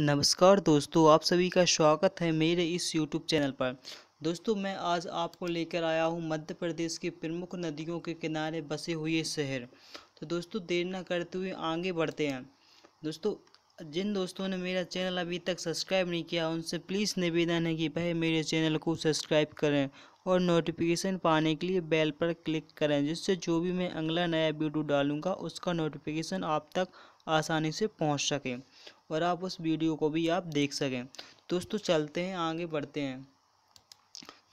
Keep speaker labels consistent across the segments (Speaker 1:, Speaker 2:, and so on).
Speaker 1: नमस्कार दोस्तों आप सभी का स्वागत है मेरे इस यूट्यूब चैनल पर दोस्तों मैं आज आपको लेकर आया हूँ मध्य प्रदेश की प्रमुख नदियों के किनारे बसे हुए शहर तो दोस्तों देर ना करते हुए आगे बढ़ते हैं दोस्तों जिन दोस्तों ने मेरा चैनल अभी तक सब्सक्राइब नहीं किया उनसे प्लीज़ निवेदन है कि वह मेरे चैनल को सब्सक्राइब करें और नोटिफिकेशन पाने के लिए बेल पर क्लिक करें जिससे जो भी मैं अगला नया वीडियो डालूँगा उसका नोटिफिकेशन आप तक आसानी से पहुंच सकें और आप उस वीडियो को भी आप देख सकें दोस्तों चलते हैं आगे बढ़ते हैं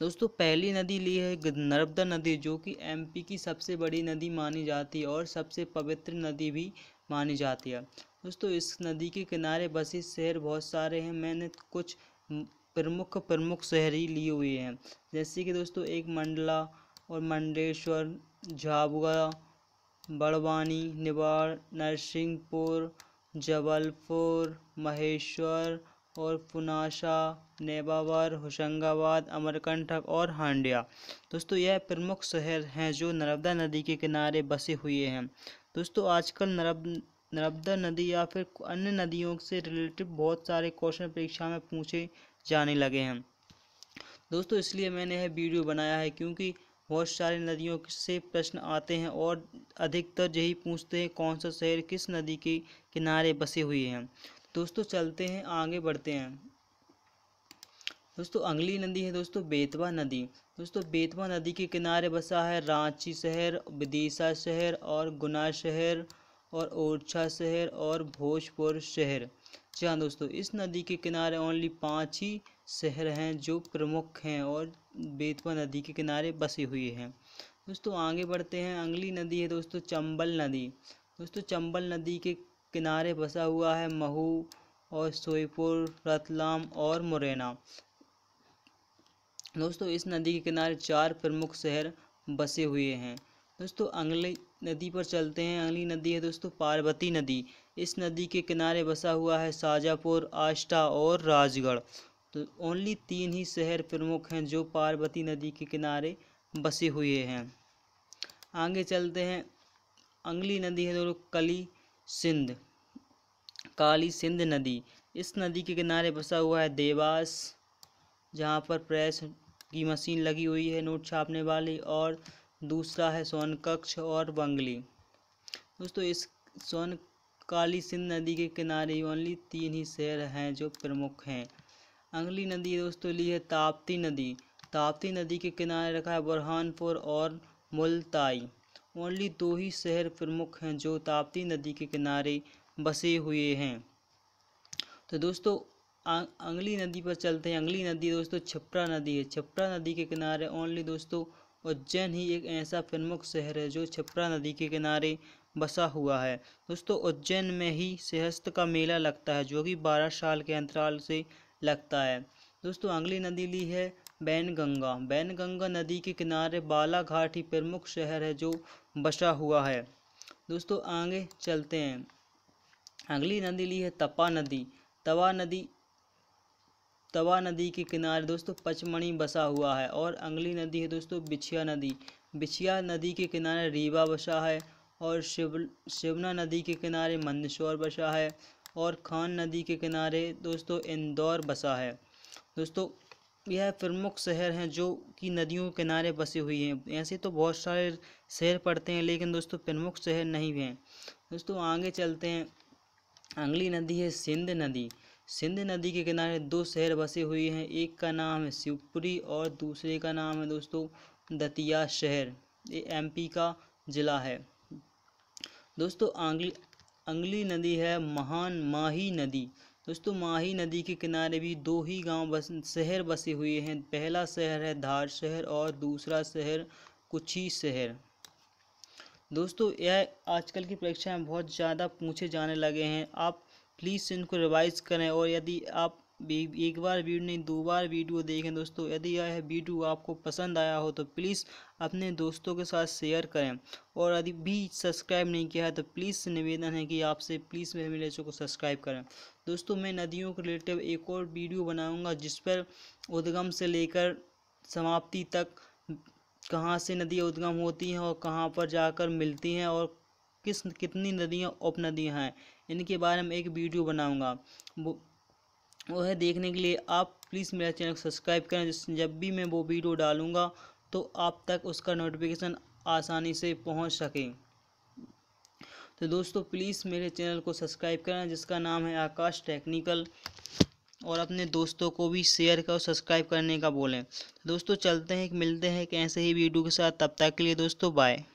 Speaker 1: दोस्तों पहली नदी ली है नर्मदा नदी जो कि एमपी की सबसे बड़ी नदी मानी जाती है और सबसे पवित्र नदी भी मानी जाती है दोस्तों इस नदी के किनारे बसे शहर बहुत सारे हैं मैंने कुछ प्रमुख प्रमुख शहर ही लिए हुए हैं जैसे कि दोस्तों एक मंडला और मंडलेश्वर झाबुआ बड़वानी निवाड़ नरसिंहपुर जबलपुर महेश्वर और पुनाशा नेबावर होशंगाबाद अमरकंठक और हांडिया दोस्तों यह प्रमुख शहर हैं जो नर्मदा नदी के किनारे बसे हुए हैं दोस्तों आजकल नर्म नर्मदा नदी या फिर अन्य नदियों से रिलेटेड बहुत सारे क्वेश्चन परीक्षा में पूछे जाने लगे हैं दोस्तों इसलिए मैंने यह वीडियो बनाया है क्योंकि बहुत सारी नदियों से प्रश्न आते हैं और अधिकतर यही पूछते हैं कौन सा शहर किस नदी के किनारे बसे हुए हैं दोस्तों चलते हैं आगे बढ़ते हैं दोस्तों अगली नदी है दोस्तों बेतवा नदी दोस्तों बेतवा नदी के किनारे बसा है रांची शहर विदिशा शहर और गुना शहर और ओरछा शहर और भोजपुर शहर जी हाँ दोस्तों इस नदी के किनारे ओनली पाँच ही शहर हैं जो प्रमुख हैं और बेतवा नदी के किनारे बसी हुई है दोस्तों आगे बढ़ते हैं अगली नदी है दोस्तों चंबल नदी दोस्तों चंबल नदी के किनारे बसा हुआ है महू और सोईपुर रतलाम और मुरैना दोस्तों इस नदी के किनारे चार प्रमुख शहर बसे हुए हैं दोस्तों अगली नदी पर चलते हैं अगली नदी है दोस्तों पार्वती नदी इस नदी के किनारे बसा हुआ है शाजापुर आष्टा और राजगढ़ तो ओनली तीन ही शहर प्रमुख हैं जो पार्वती नदी के किनारे बसे हुए हैं आगे चलते हैं अंगली नदी है दोनों कली सिंध काली सिंध नदी इस नदी के किनारे बसा हुआ है देवास जहाँ पर प्रेस की मशीन लगी हुई है नोट छापने वाली और दूसरा है सोनकक्ष और बंगली दोस्तों इस सोन काली सिंध नदी के किनारे ओनली तीन ही शहर हैं जो प्रमुख हैं अगली नदी दोस्तों ली है ताप्ती नदी ताप्ती नदी के किनारे रखा है बुरहानपुर और मुल्ताई ओनली दो ही शहर प्रमुख हैं जो ताप्ती नदी के किनारे बसे हुए हैं तो दोस्तों अं-, अंगली नदी पर चलते हैं अंगली नदी दोस्तों छपरा नदी है छपरा नदी के किनारे ओनली दोस्तों उज्जैन ही एक ऐसा प्रमुख शहर है जो छपरा नदी के किनारे बसा हुआ है दोस्तों उज्जैन में ही सहस्त्र का मेला लगता है जो कि बारह साल के अंतराल से लगता है दोस्तों अगली नदी ली है बैनगंगा बैनगंगा नदी के किनारे बालाघाट ही प्रमुख शहर है जो बसा हुआ है दोस्तों आगे चलते हैं अगली नदी ली है तपा नदी तवा नदी तवा नदी के किनारे दोस्तों पचमणी बसा हुआ है और अगली नदी है दोस्तों बिछिया नदी बिछिया नदी के किनारे रीवा बसा है और शिव शिवना नदी के किनारे मंदसौर बसा है और खान नदी के किनारे दोस्तों इंदौर बसा है दोस्तों यह प्रमुख शहर हैं जो कि नदियों के किनारे बसे हुए हैं ऐसे तो बहुत सारे शहर पड़ते हैं लेकिन दोस्तों प्रमुख शहर नहीं हैं दोस्तों आगे चलते हैं अगली नदी है सिंध नदी सिंध नदी के किनारे दो शहर बसे हुए हैं एक का नाम है शिवपुरी और दूसरे का नाम है दोस्तों दतिया शहर ये एमपी का ज़िला है दोस्तों आंगली अंगली नदी है महान माही नदी दोस्तों माही नदी के किनारे भी दो ही गांव बस शहर बसे हुए हैं पहला शहर है धार शहर और दूसरा शहर कुची शहर दोस्तों यह आजकल की परीक्षा में बहुत ज़्यादा पूछे जाने लगे हैं आप प्लीज़ इनको रिवाइज करें और यदि आप एक बार वीडियो नहीं दो बार वीडियो देखें दोस्तों यदि यह वीडियो आपको पसंद आया हो तो प्लीज़ अपने दोस्तों के साथ शेयर करें और यदि भी सब्सक्राइब नहीं किया है तो प्लीज़ निवेदन है कि आपसे प्लीज़ मेरे मिले को सब्सक्राइब करें दोस्तों मैं नदियों के रिलेटिव एक और वीडियो बनाऊँगा जिस पर उद्गम से लेकर समाप्ति तक कहाँ से नदियाँ उद्गम होती हैं और कहाँ पर जाकर मिलती हैं और किस कितनी नदियाँ उपनदियाँ हैं इनके बारे में एक वीडियो बनाऊँगा वो है देखने के लिए आप प्लीज़ मेरा चैनल सब्सक्राइब करें जब भी मैं वो वीडियो डालूँगा तो आप तक उसका नोटिफिकेशन आसानी से पहुँच सके तो दोस्तों प्लीज़ मेरे चैनल को सब्सक्राइब करें जिसका नाम है आकाश टेक्निकल और अपने दोस्तों को भी शेयर कर और सब्सक्राइब करने का बोलें दोस्तों चलते हैं मिलते हैं एक ऐसे ही वीडियो के साथ तब तक के लिए दोस्तों बाय